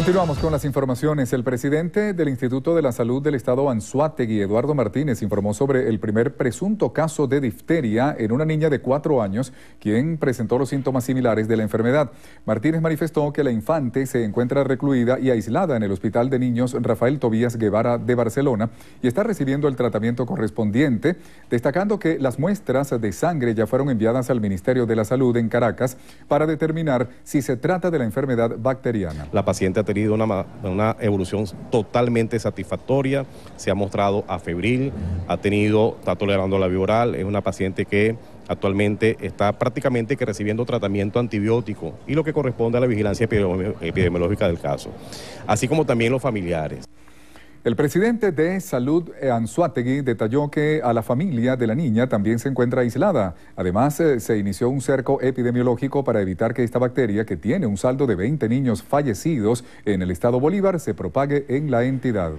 Continuamos con las informaciones. El presidente del Instituto de la Salud del Estado Anzuategui, Eduardo Martínez, informó sobre el primer presunto caso de difteria en una niña de cuatro años, quien presentó los síntomas similares de la enfermedad. Martínez manifestó que la infante se encuentra recluida y aislada en el Hospital de Niños Rafael Tobías Guevara de Barcelona y está recibiendo el tratamiento correspondiente, destacando que las muestras de sangre ya fueron enviadas al Ministerio de la Salud en Caracas para determinar si se trata de la enfermedad bacteriana. La paciente tenido una, evolución totalmente satisfactoria, se ha mostrado afebril, ha tenido, está tolerando la vía oral, es una paciente que actualmente está prácticamente que recibiendo tratamiento antibiótico y lo que corresponde a la vigilancia epidemiológica del caso, así como también los familiares. El presidente de Salud, eh, Anzuategui, detalló que a la familia de la niña también se encuentra aislada. Además, eh, se inició un cerco epidemiológico para evitar que esta bacteria, que tiene un saldo de 20 niños fallecidos en el estado Bolívar, se propague en la entidad.